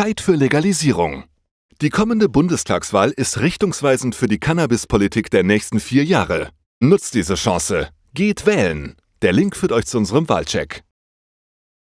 Zeit für Legalisierung. Die kommende Bundestagswahl ist richtungsweisend für die Cannabispolitik der nächsten vier Jahre. Nutzt diese Chance. Geht wählen. Der Link führt euch zu unserem Wahlcheck.